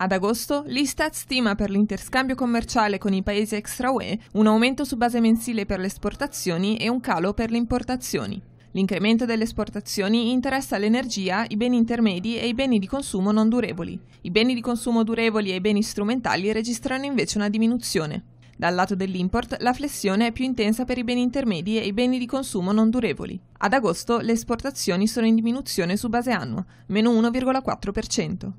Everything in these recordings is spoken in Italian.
Ad agosto, l'Istat stima per l'interscambio commerciale con i paesi extra-UE un aumento su base mensile per le esportazioni e un calo per le importazioni. L'incremento delle esportazioni interessa l'energia, i beni intermedi e i beni di consumo non durevoli. I beni di consumo durevoli e i beni strumentali registrano invece una diminuzione. Dal lato dell'import, la flessione è più intensa per i beni intermedi e i beni di consumo non durevoli. Ad agosto le esportazioni sono in diminuzione su base annua, meno 1,4%.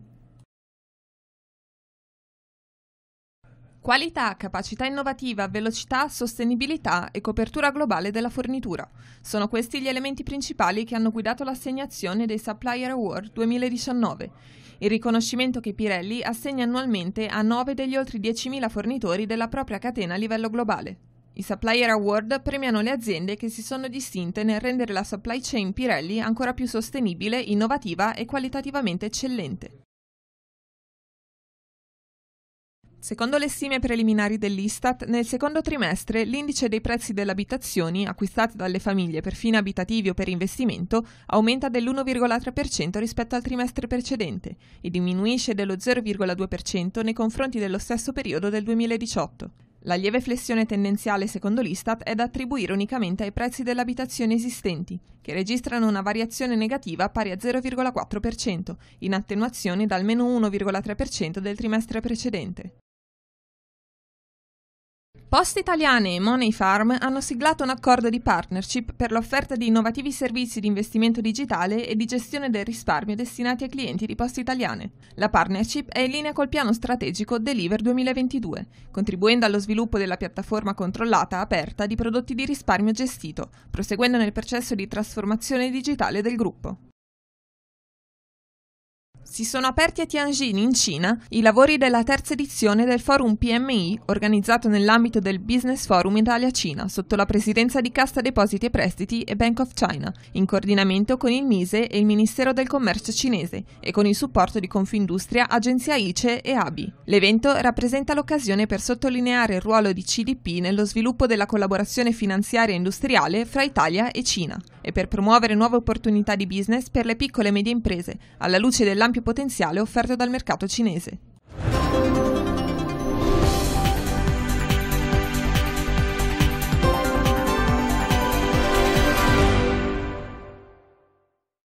Qualità, capacità innovativa, velocità, sostenibilità e copertura globale della fornitura. Sono questi gli elementi principali che hanno guidato l'assegnazione dei Supplier Award 2019, il riconoscimento che Pirelli assegna annualmente a 9 degli oltre 10.000 fornitori della propria catena a livello globale. I Supplier Award premiano le aziende che si sono distinte nel rendere la supply chain Pirelli ancora più sostenibile, innovativa e qualitativamente eccellente. Secondo le stime preliminari dell'Istat, nel secondo trimestre l'indice dei prezzi delle abitazioni acquistate dalle famiglie per fini abitativi o per investimento aumenta dell'1,3% rispetto al trimestre precedente e diminuisce dello 0,2% nei confronti dello stesso periodo del 2018. La lieve flessione tendenziale secondo l'Istat è da attribuire unicamente ai prezzi delle abitazioni esistenti, che registrano una variazione negativa pari a 0,4%, in attenuazione dal meno 1,3% del trimestre precedente. Post Italiane e Money Farm hanno siglato un accordo di partnership per l'offerta di innovativi servizi di investimento digitale e di gestione del risparmio destinati ai clienti di Post Italiane. La partnership è in linea col piano strategico Deliver 2022, contribuendo allo sviluppo della piattaforma controllata aperta di prodotti di risparmio gestito, proseguendo nel processo di trasformazione digitale del gruppo. Si sono aperti a Tianjin, in Cina, i lavori della terza edizione del forum PMI organizzato nell'ambito del Business Forum Italia-Cina sotto la presidenza di Cassa Depositi e Prestiti e Bank of China, in coordinamento con il MISE e il Ministero del Commercio cinese e con il supporto di Confindustria, Agenzia ICE e ABI. L'evento rappresenta l'occasione per sottolineare il ruolo di CDP nello sviluppo della collaborazione finanziaria e industriale fra Italia e Cina e per promuovere nuove opportunità di business per le piccole e medie imprese alla luce dell'ampio ampio potenziale offerto dal mercato cinese.